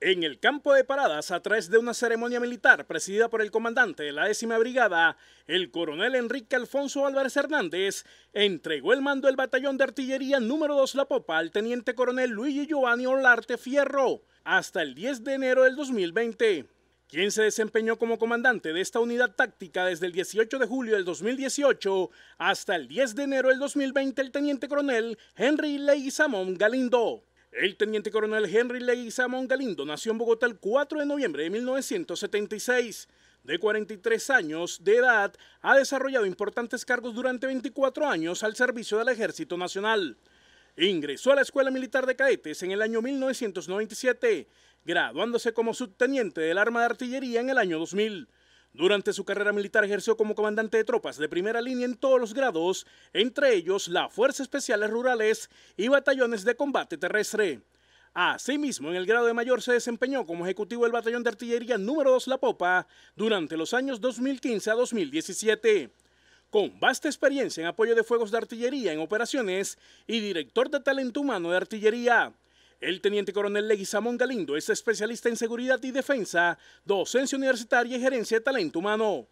En el campo de paradas, a través de una ceremonia militar presidida por el comandante de la décima brigada, el coronel Enrique Alfonso Álvarez Hernández entregó el mando del batallón de artillería número 2 La Popa al teniente coronel Luigi Giovanni Olarte Fierro hasta el 10 de enero del 2020, quien se desempeñó como comandante de esta unidad táctica desde el 18 de julio del 2018 hasta el 10 de enero del 2020 el teniente coronel Henry Samón Galindo. El teniente coronel Henry Leguizamón Galindo nació en Bogotá el 4 de noviembre de 1976. De 43 años de edad, ha desarrollado importantes cargos durante 24 años al servicio del Ejército Nacional. Ingresó a la Escuela Militar de Cadetes en el año 1997, graduándose como subteniente del Arma de Artillería en el año 2000. Durante su carrera militar ejerció como comandante de tropas de primera línea en todos los grados, entre ellos la Fuerza Especiales Rurales y batallones de combate terrestre. Asimismo, en el grado de mayor se desempeñó como ejecutivo del batallón de artillería número 2 La Popa durante los años 2015 a 2017. Con vasta experiencia en apoyo de fuegos de artillería en operaciones y director de talento humano de artillería, el teniente coronel Leguizamón Galindo es especialista en seguridad y defensa, docencia universitaria y gerencia de talento humano.